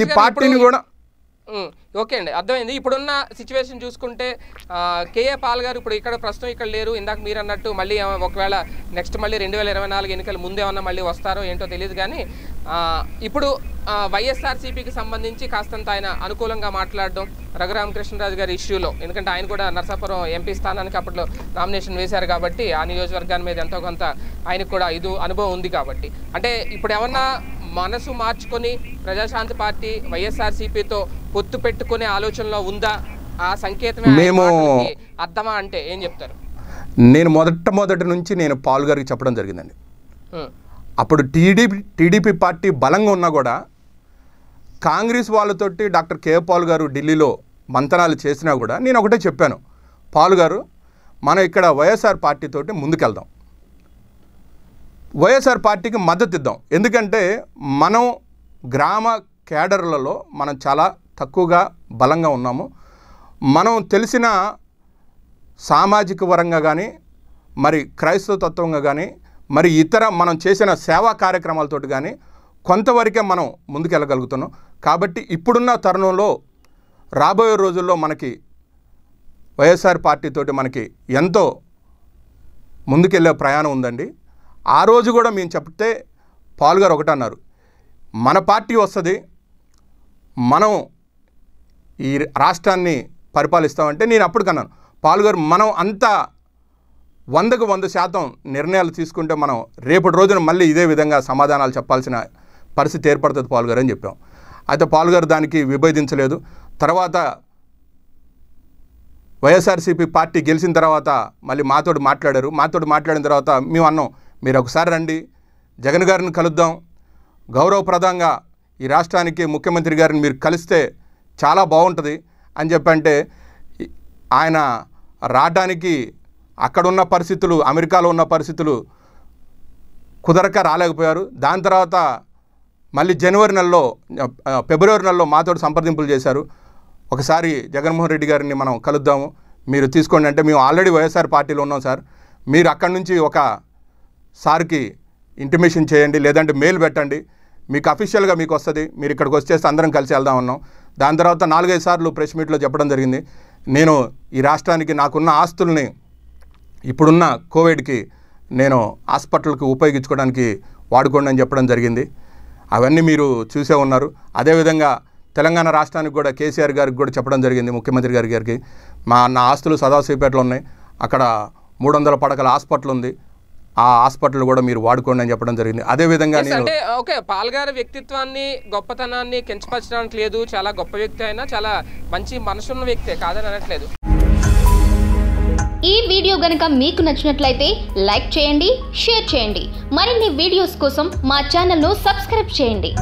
ఈ పార్టీని కూడా ఓకే అండి అర్థమైంది ఇప్పుడున్న సిచ్యువేషన్ చూసుకుంటే కేఏ పాల్ గారు ఇప్పుడు ఇక్కడ ప్రస్తుతం ఇక్కడ లేరు ఇందాక మీరు అన్నట్టు మళ్ళీ ఒకవేళ నెక్స్ట్ మళ్ళీ రెండు వేల ఇరవై నాలుగు ఎన్నికలు ముందేమన్నా మళ్ళీ వస్తారో ఏంటో తెలియదు కానీ ఇప్పుడు వైఎస్ఆర్సీపీకి సంబంధించి కాస్తంత ఆయన అనుకూలంగా మాట్లాడడం రఘురామకృష్ణరాజు గారి ఇష్యూలో ఎందుకంటే ఆయన కూడా నర్సాపురం ఎంపీ స్థానానికి అప్పట్లో నామినేషన్ వేశారు కాబట్టి ఆ నియోజకవర్గాన్ని మీద ఎంతో కొంత ఆయనకు కూడా ఇది అనుభవం ఉంది కాబట్టి అంటే ఇప్పుడు ఏమన్నా మనసు మార్చుకొని ప్రజాశాంతి పార్టీ వైఎస్ఆర్సీపీతో పొత్తు పెట్టుకునే ఆలోచనలో ఉందా ఆ సంకేతమే మేము అర్థమా అంటే ఏం చెప్తారు నేను మొదట నుంచి నేను పాల్ గారికి చెప్పడం జరిగిందండి అప్పుడు టీడీపీ టీడీపీ పార్టీ బలంగా ఉన్నా కూడా కాంగ్రెస్ వాళ్ళతోటి డాక్టర్ కే పాల్ గారు ఢిల్లీలో మంతనాలు చేసినా కూడా నేను ఒకటే చెప్పాను పాల్ గారు మనం ఇక్కడ వైఎస్ఆర్ పార్టీతోటి ముందుకెళ్దాం వైఎస్ఆర్ పార్టీకి మద్దతు ఇద్దాం ఎందుకంటే మనం గ్రామ క్యాడర్లలో మనం చాలా తక్కువగా బలంగా ఉన్నాము మనం తెలిసిన సామాజిక పరంగా కానీ మరి క్రైస్తవ తత్వంగా కానీ మరి ఇతర మనం చేసిన సేవా కార్యక్రమాలతో కానీ కొంతవరకే మనం ముందుకెళ్ళగలుగుతున్నాం కాబట్టి ఇప్పుడున్న తరుణంలో రాబోయే రోజుల్లో మనకి వైఎస్ఆర్ పార్టీతోటి మనకి ఎంతో ముందుకెళ్ళే ప్రయాణం ఉందండి ఆ రోజు కూడా మేము చెప్తే పాల్ గారు ఒకటన్నారు మన పార్టీ వస్తుంది మనం ఈ రాష్ట్రాన్ని పరిపాలిస్తామంటే నేను అప్పుడు కన్నాను పాల్ గారు మనం అంతా వందకు వంద శాతం నిర్ణయాలు తీసుకుంటే మనం రేపటి రోజున మళ్ళీ ఇదే విధంగా సమాధానాలు చెప్పాల్సిన పరిస్థితి ఏర్పడుతుంది పాల్ గారు అని చెప్పాం అయితే పాల్ గారు దానికి విభేదించలేదు తర్వాత వైఎస్ఆర్సీపీ పార్టీ గెలిచిన తర్వాత మళ్ళీ మాతోడు మాట్లాడారు మాతోడు మాట్లాడిన తర్వాత మేము అన్నాం మీరు ఒకసారి రండి జగన్ గారిని కలుద్దాం గౌరవప్రదంగా ఈ రాష్ట్రానికి ముఖ్యమంత్రి గారిని మీరు కలిస్తే చాలా బాగుంటుంది అని చెప్పంటే ఆయన రావడానికి అక్కడున్న పరిస్థితులు అమెరికాలో ఉన్న పరిస్థితులు కుదరక రాలేకపోయారు దాని తర్వాత మళ్ళీ జనవరి నెలలో ఫిబ్రవరి నెలలో మాతో సంప్రదింపులు చేశారు ఒకసారి జగన్మోహన్ రెడ్డి గారిని మనం కలుద్దాము మీరు తీసుకోండి అంటే మేము ఆల్రెడీ వైఎస్ఆర్ పార్టీలో ఉన్నాం సార్ మీరు అక్కడి నుంచి ఒక సార్కి ఇంటిమేషన్ చేయండి లేదంటే మెయిల్ పెట్టండి మీకు అఫీషియల్గా మీకు వస్తుంది మీరు ఇక్కడికి వచ్చేస్తే అందరం కలిసి వెళ్దాం ఉన్నాం దాని తర్వాత నాలుగైదు సార్లు ప్రెస్ మీట్లో చెప్పడం జరిగింది నేను ఈ రాష్ట్రానికి నాకున్న ఆస్తుల్ని ఇప్పుడున్న కోవిడ్కి నేను హాస్పిటల్కి ఉపయోగించుకోవడానికి వాడుకోండి అని చెప్పడం జరిగింది అవన్నీ మీరు చూసే ఉన్నారు అదేవిధంగా తెలంగాణ రాష్ట్రానికి కూడా కేసీఆర్ గారికి కూడా చెప్పడం జరిగింది ముఖ్యమంత్రి గారి గారికి మా నా ఆస్తులు సదాశివపేటలో ఉన్నాయి అక్కడ మూడు వందల పడకల హాస్పిటల్ ఉంది ఆ హాస్పిటల్ కూడా మీరు వాడుకోండి అని చెప్పడం జరిగింది అదే విధంగా అంటే ఓకే పాల్గారి వ్యక్తిత్వాన్ని గొప్పతనాన్ని కించపరచడానికి లేదు చాలా గొప్ప వ్యక్తి అయినా చాలా మంచి మనసున్న వ్యక్తే కాదని అనట్లేదు ఈ వీడియో గనక మీకు నచ్చినట్లయితే లైక్ చేయండి షేర్ చేయండి మరిన్ని వీడియోస్ కోసం మా ఛానల్ను సబ్స్క్రైబ్ చేయండి